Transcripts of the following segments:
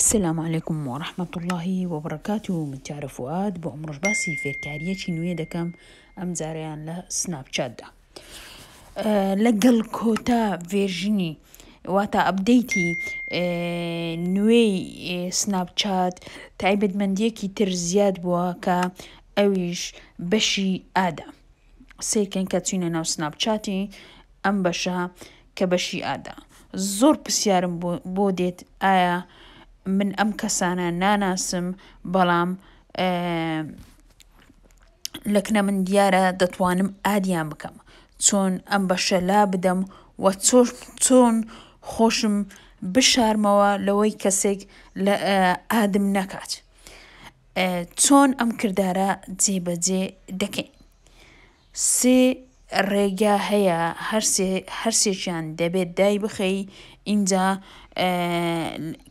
السلام عليكم ورحمة الله وبركاته من جارە فواد بۆ ئەمڕۆژ باسی فێرکاریەکی نوێ دەکەم ئەم جاریان لە سناپچاتدا. لەگەڵ کۆتا ڤێژنی واتە ئەبدەیتی نوێی سناپچات تایبەتمەندیەکی تر زیاد بووە کە ئەویش بەشی ئادا. سێکەن کە چینە ناو سناپچاتی ئەم بەشە کە بەشی ئادا. زۆر پرسیارم بۆ دێت ئایا، من ئەم کەسانە ناناسم بەڵام لەکنە من دیارە دەتوانم ئادیان بکەم چۆن ئەم بەشە لا بدەم و چۆن خۆشم بشارمەوە لەوەی کەسێک لە ئادم نەکات. چۆن ئەم کردارە جێبەجێ دەکەین. سێ ڕێگا هەیە هەرسێکیان دەبێت دای بخەی اینجا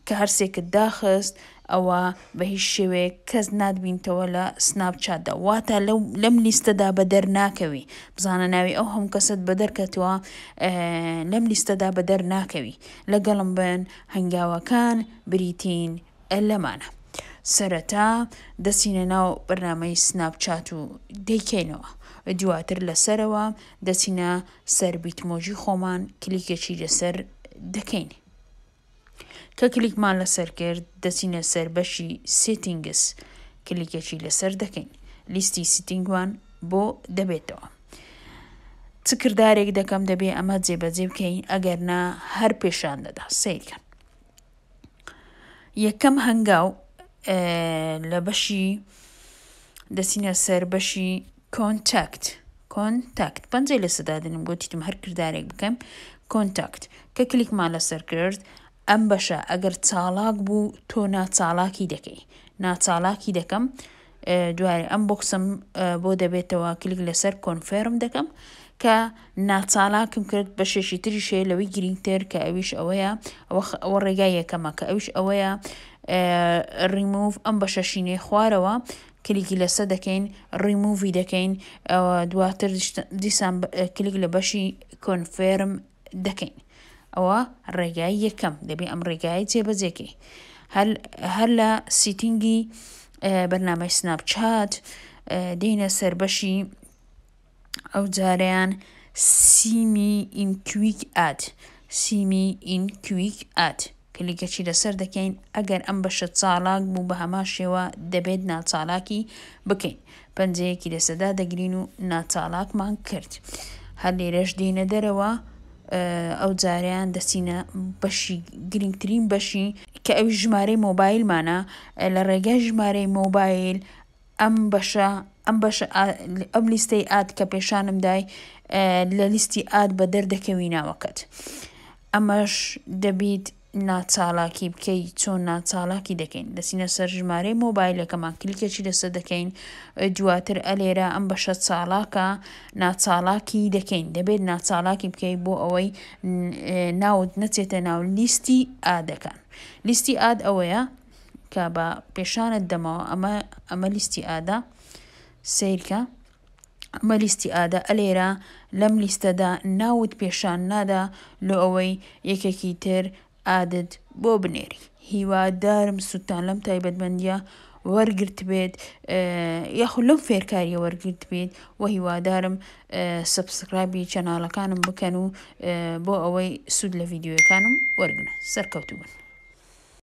کە هەرسێکت داخست ئەوە بە هیچ شێوەیە کەس نادبینتەوە لە سناپچاتدا واتە لەم لیستەدا بە دەرناکەوی بزانە ناوی ئەو هەم کەست بە دەرکەتەوە لەم لیستەدا بە دەرناکەوی لەگەڵم بن هەنگاوەکان بریتین لەمانە سەرەتا دەچینە ناو بەرنمەی سناپچات و دەیکەینەوە دواتر لەسەرەوە دەچینە سربیت مۆژی خۆمان کلیکێکی لەسەر دەکەین. کە کلیکمان لەسەر کرد دەچینە سربەشی سێتینگس کلیکێکی لەسەر دەکەین لیستی سیتینگوان بۆ دەبێتەوە. چ کردارێک دەکەم دەبێ ئەمە جێبەجێ بکەین ئەگەر نا هەر پێشان دەدا سیرکەن. یەکەم هەنگاو لە بەشی دەسینە سەر بەشی کۆنتەکت کۆنتەکت پەنجەی لە سەدادنم گۆتیتم هەر کردارێک بکەم کۆنتەکت کە کلیکمان لەسەر کرد ئەم بەشە ئەگەر چالاک بوو تۆ ناچالاکی دەکەی ناچالاکی دەکەم دوای ئەم بۆکسم بۆ دەبێتەوە کلیک لەسەر کۆنفێرم دەکەم کە ناچالاکم کرد بە شێشی تریشێ لەوەی گرینگتر کە ئەویش ئەوەیە ئەوە ڕێگای یەکەمە کە ئەوش ئەوەیە ڕیموڤ ئەم بە شەشینێ خوارەوە کلیکی لەسە دەکەین ڕیموڤی دەکەین دواتر دیسان کلیک لە بەشی کۆنفێرم دەکەین ئەوە ڕێگای یەکەم دەبێ ئەم ڕێگای جێبەجێکی هەر لە سیتینگی بەرنامەی سناپچات دینە سربەشی ئەو جاریان سیمی ئینکویک ئات سیمی ئینکویک ئات. کلیگەچی لەسەر دەکەین ئەگەر ئەم بەشە چالاک بوو بە هەما شێوە دەبێت ناچالاکی بکەین پەنجەیەکی لەسەدا دەگرین و ناچالاکمان کرد هەر لێرەش دێنە دەرەوە ئەو جاریان دەچینە بەشی گرنگترین بەشی کە ئەوی ژمارەی مۆبایلمانە لە ڕێگای ژمارەی مۆبایل ئەم بەشە ئەم بەش ئەم لیستەی ئات کە پێشانم دای لە لیستی ئات بە دەردەکەوی ناوەکەت ئەمەش دەبیت ناچالاکی بکەیت چۆن ناچالاکی دەکەین دەسینە سەر ژمارەی مۆبایلەکەمان کلیکێکی لەسەر دەکەین دواتر ئەلێرە ئەم بەشە چالاکە ناچالاکی دەکەین دەبێت ناچالاکی بکەیت بۆ ئەوەی ناوت نەچێتە ناو لیستی ئادەکان لیستی ئاد ئەوەیە کە بە پێشانت دەمەوە ئەمە ئەمە لیستی ئادا سیرکە ئەمە لیستی ئادا ئەلێرە لەم لیستەدا ناوت پێشان نادا لە ئەوەی یەکێکی تر ئادت بۆ بنێری هیوادارم سووتان لەم تایبەتمەندە وەرگرت بێت یاخو لەم فێرکاریە وەرگرت بێت و هیوادارم سبسکرابی چەناڵەکانم بکەن و بۆ ئەوەی سوود لە ڤیددیوەکانم وەرگن سەرکەوتو بن.